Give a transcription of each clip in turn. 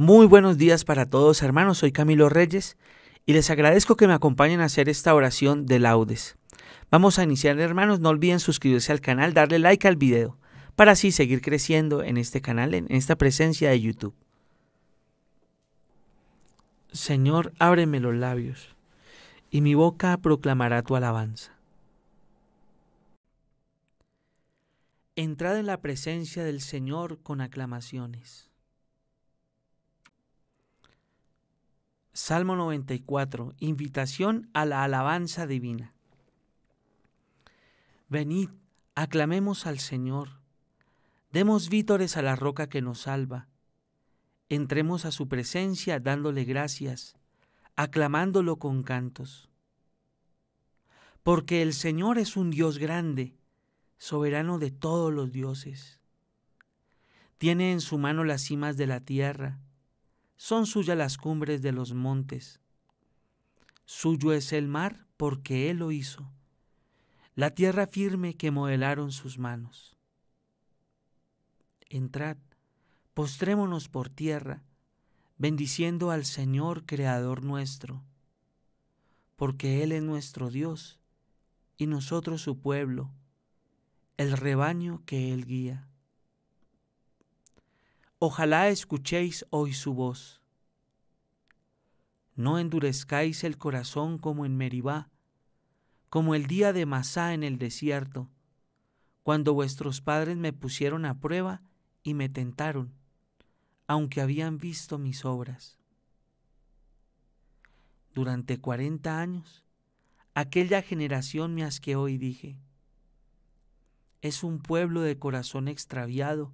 Muy buenos días para todos hermanos, soy Camilo Reyes y les agradezco que me acompañen a hacer esta oración de laudes. Vamos a iniciar hermanos, no olviden suscribirse al canal, darle like al video, para así seguir creciendo en este canal, en esta presencia de YouTube. Señor, ábreme los labios, y mi boca proclamará tu alabanza. Entrada en la presencia del Señor con aclamaciones Salmo 94, invitación a la alabanza divina. Venid, aclamemos al Señor, demos vítores a la roca que nos salva, entremos a su presencia dándole gracias, aclamándolo con cantos. Porque el Señor es un Dios grande, soberano de todos los dioses. Tiene en su mano las cimas de la tierra, son suyas las cumbres de los montes. Suyo es el mar porque Él lo hizo, la tierra firme que modelaron sus manos. Entrad, postrémonos por tierra, bendiciendo al Señor Creador nuestro, porque Él es nuestro Dios y nosotros su pueblo, el rebaño que Él guía. Ojalá escuchéis hoy su voz. No endurezcáis el corazón como en Meribá, como el día de Masá en el desierto, cuando vuestros padres me pusieron a prueba y me tentaron, aunque habían visto mis obras. Durante cuarenta años, aquella generación me asqueó y dije, es un pueblo de corazón extraviado,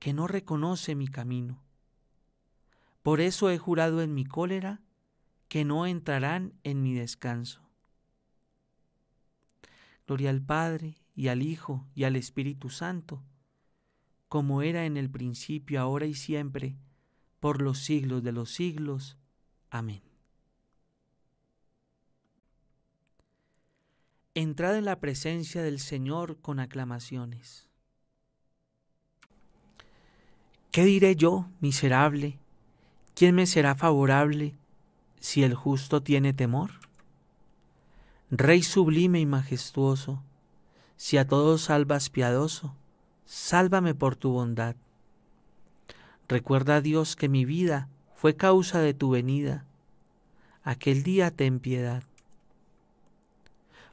que no reconoce mi camino. Por eso he jurado en mi cólera que no entrarán en mi descanso. Gloria al Padre y al Hijo y al Espíritu Santo, como era en el principio, ahora y siempre, por los siglos de los siglos. Amén. Entrada en la presencia del Señor con aclamaciones. ¿Qué diré yo, miserable? ¿Quién me será favorable si el justo tiene temor? Rey sublime y majestuoso, si a todos salvas piadoso, sálvame por tu bondad. Recuerda, a Dios, que mi vida fue causa de tu venida. Aquel día ten piedad.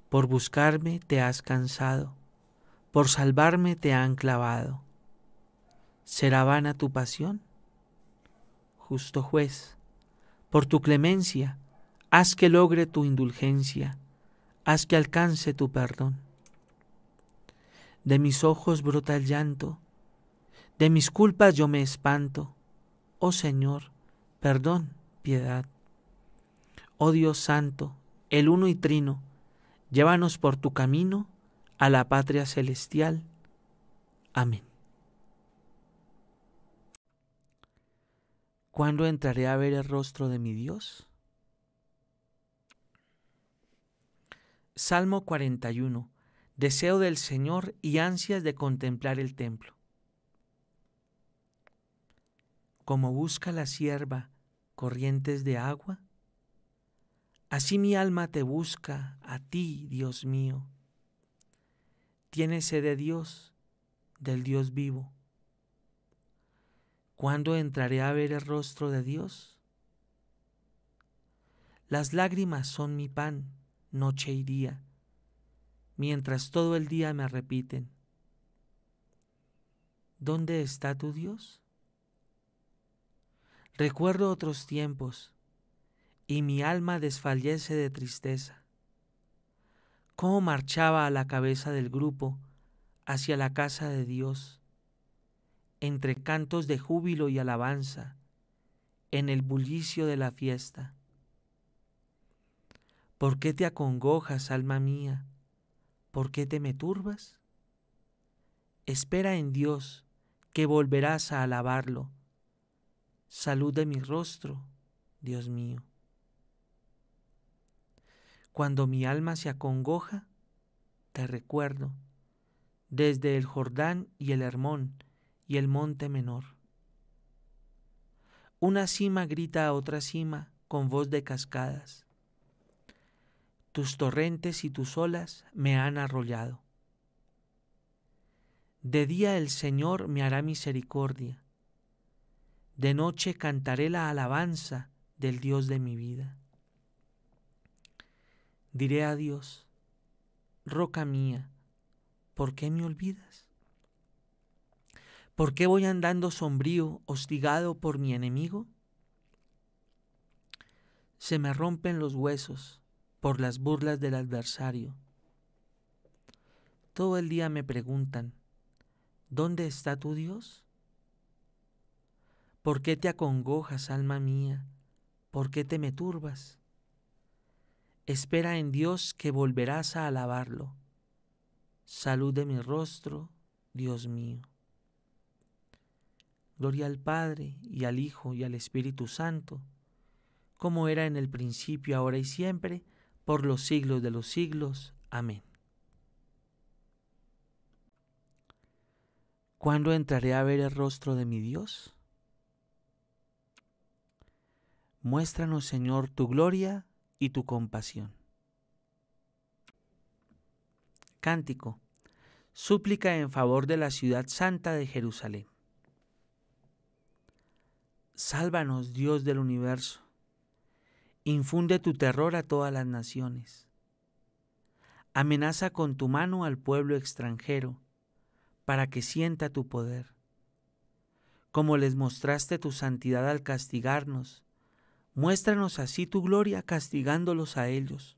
Por buscarme te has cansado, por salvarme te han clavado será vana tu pasión. Justo juez, por tu clemencia, haz que logre tu indulgencia, haz que alcance tu perdón. De mis ojos brota el llanto, de mis culpas yo me espanto. Oh Señor, perdón, piedad. Oh Dios santo, el uno y trino, llévanos por tu camino a la patria celestial. Amén. ¿Cuándo entraré a ver el rostro de mi Dios? Salmo 41. Deseo del Señor y ansias de contemplar el templo. Como busca la sierva corrientes de agua, así mi alma te busca a ti, Dios mío. Tiene sed de Dios, del Dios vivo. ¿Cuándo entraré a ver el rostro de Dios? Las lágrimas son mi pan, noche y día, mientras todo el día me repiten, ¿dónde está tu Dios? Recuerdo otros tiempos y mi alma desfallece de tristeza. Cómo marchaba a la cabeza del grupo hacia la casa de Dios, entre cantos de júbilo y alabanza, en el bullicio de la fiesta. ¿Por qué te acongojas, alma mía? ¿Por qué te me turbas? Espera en Dios, que volverás a alabarlo. Salud de mi rostro, Dios mío. Cuando mi alma se acongoja, te recuerdo, desde el Jordán y el Hermón, y el monte menor. Una cima grita a otra cima con voz de cascadas. Tus torrentes y tus olas me han arrollado. De día el Señor me hará misericordia. De noche cantaré la alabanza del Dios de mi vida. Diré a Dios, roca mía, ¿por qué me olvidas? ¿Por qué voy andando sombrío, hostigado por mi enemigo? Se me rompen los huesos por las burlas del adversario. Todo el día me preguntan, ¿dónde está tu Dios? ¿Por qué te acongojas, alma mía? ¿Por qué te me turbas? Espera en Dios que volverás a alabarlo. Salud de mi rostro, Dios mío. Gloria al Padre y al Hijo y al Espíritu Santo, como era en el principio, ahora y siempre, por los siglos de los siglos. Amén. ¿Cuándo entraré a ver el rostro de mi Dios? Muéstranos, Señor, tu gloria y tu compasión. Cántico. Súplica en favor de la ciudad santa de Jerusalén. Sálvanos, Dios del universo. Infunde tu terror a todas las naciones. Amenaza con tu mano al pueblo extranjero, para que sienta tu poder. Como les mostraste tu santidad al castigarnos, muéstranos así tu gloria castigándolos a ellos,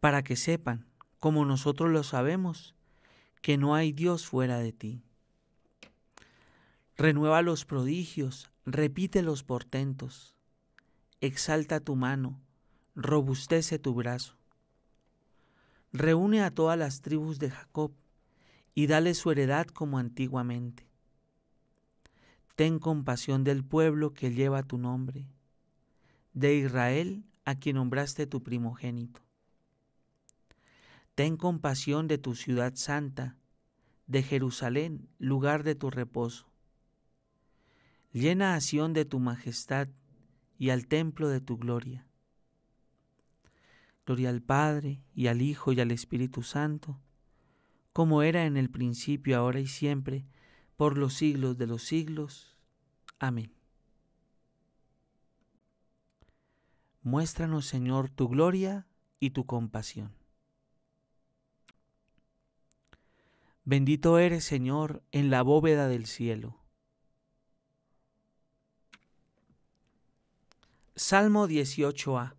para que sepan, como nosotros lo sabemos, que no hay Dios fuera de ti. Renueva los prodigios, repite los portentos. Exalta tu mano, robustece tu brazo. Reúne a todas las tribus de Jacob y dale su heredad como antiguamente. Ten compasión del pueblo que lleva tu nombre, de Israel a quien nombraste tu primogénito. Ten compasión de tu ciudad santa, de Jerusalén, lugar de tu reposo. Llena a de tu majestad y al templo de tu gloria. Gloria al Padre y al Hijo y al Espíritu Santo, como era en el principio, ahora y siempre, por los siglos de los siglos. Amén. Muéstranos, Señor, tu gloria y tu compasión. Bendito eres, Señor, en la bóveda del cielo Salmo 18a.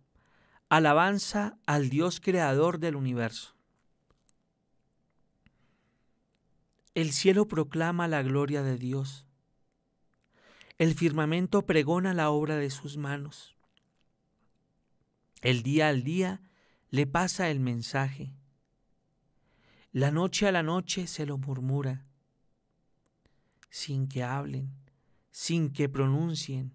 Alabanza al Dios creador del universo. El cielo proclama la gloria de Dios. El firmamento pregona la obra de sus manos. El día al día le pasa el mensaje. La noche a la noche se lo murmura, sin que hablen, sin que pronuncien,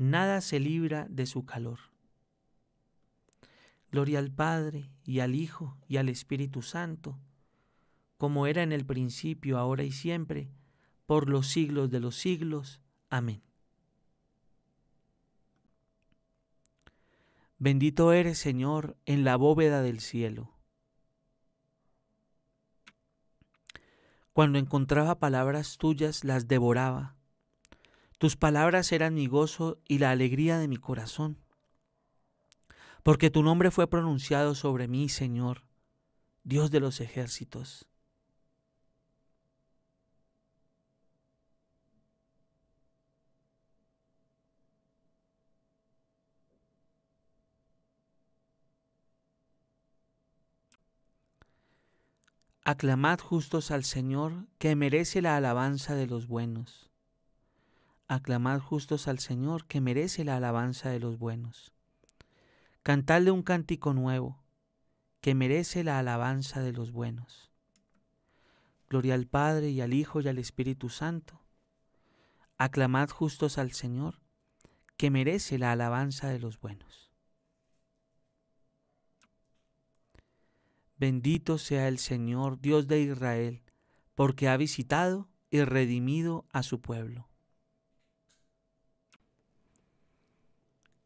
nada se libra de su calor. Gloria al Padre y al Hijo y al Espíritu Santo, como era en el principio, ahora y siempre, por los siglos de los siglos. Amén. Bendito eres, Señor, en la bóveda del cielo. Cuando encontraba palabras tuyas, las devoraba tus palabras eran mi gozo y la alegría de mi corazón. Porque tu nombre fue pronunciado sobre mí, Señor, Dios de los ejércitos. Aclamad justos al Señor, que merece la alabanza de los buenos. Aclamad justos al Señor, que merece la alabanza de los buenos. Cantadle un cántico nuevo, que merece la alabanza de los buenos. Gloria al Padre y al Hijo y al Espíritu Santo. Aclamad justos al Señor, que merece la alabanza de los buenos. Bendito sea el Señor, Dios de Israel, porque ha visitado y redimido a su pueblo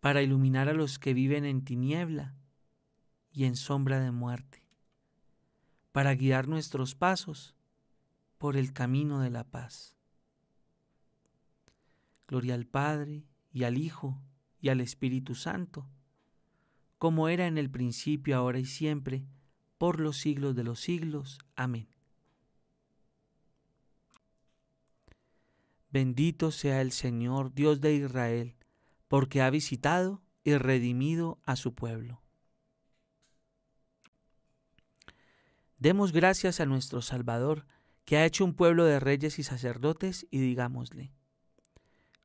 para iluminar a los que viven en tiniebla y en sombra de muerte, para guiar nuestros pasos por el camino de la paz. Gloria al Padre y al Hijo y al Espíritu Santo, como era en el principio, ahora y siempre, por los siglos de los siglos. Amén. Bendito sea el Señor, Dios de Israel porque ha visitado y redimido a su pueblo. Demos gracias a nuestro Salvador, que ha hecho un pueblo de reyes y sacerdotes, y digámosle,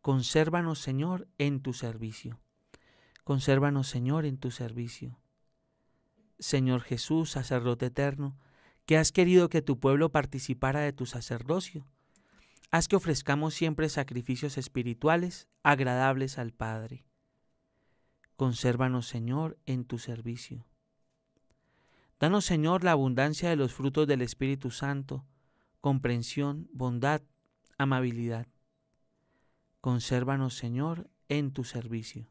consérvanos Señor en tu servicio, consérvanos Señor en tu servicio. Señor Jesús, sacerdote eterno, que has querido que tu pueblo participara de tu sacerdocio, haz que ofrezcamos siempre sacrificios espirituales agradables al Padre. Consérvanos, Señor, en tu servicio. Danos, Señor, la abundancia de los frutos del Espíritu Santo, comprensión, bondad, amabilidad. Consérvanos, Señor, en tu servicio.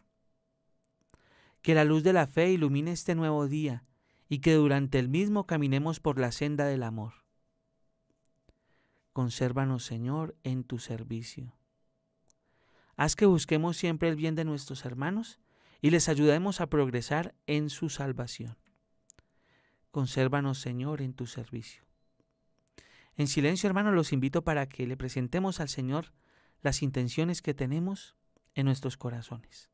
Que la luz de la fe ilumine este nuevo día y que durante el mismo caminemos por la senda del amor. Consérvanos, Señor, en tu servicio. Haz que busquemos siempre el bien de nuestros hermanos y les ayudemos a progresar en su salvación. Consérvanos, Señor, en tu servicio. En silencio, hermanos, los invito para que le presentemos al Señor las intenciones que tenemos en nuestros corazones.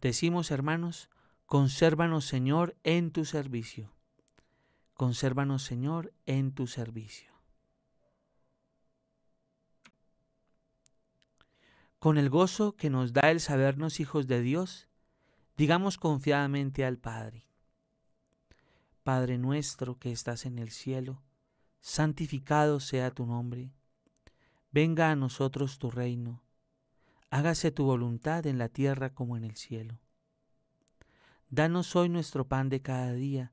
Decimos, hermanos, consérvanos, Señor, en tu servicio. Consérvanos, Señor, en tu servicio. Con el gozo que nos da el sabernos hijos de Dios, digamos confiadamente al Padre. Padre nuestro que estás en el cielo, santificado sea tu nombre. Venga a nosotros tu reino hágase tu voluntad en la tierra como en el cielo. Danos hoy nuestro pan de cada día,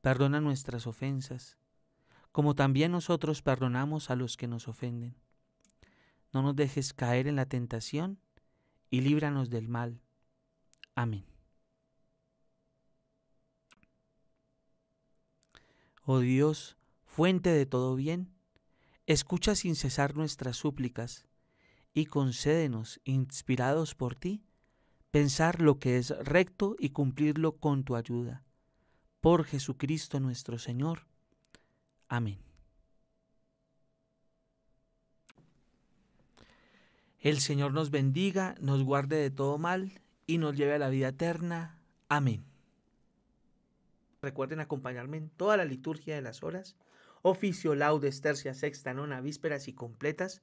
perdona nuestras ofensas, como también nosotros perdonamos a los que nos ofenden. No nos dejes caer en la tentación y líbranos del mal. Amén. Oh Dios, fuente de todo bien, escucha sin cesar nuestras súplicas y concédenos, inspirados por ti, pensar lo que es recto y cumplirlo con tu ayuda. Por Jesucristo nuestro Señor. Amén. El Señor nos bendiga, nos guarde de todo mal y nos lleve a la vida eterna. Amén. Recuerden acompañarme en toda la liturgia de las horas, oficio, laudes, Tercia, sexta, nona, vísperas y completas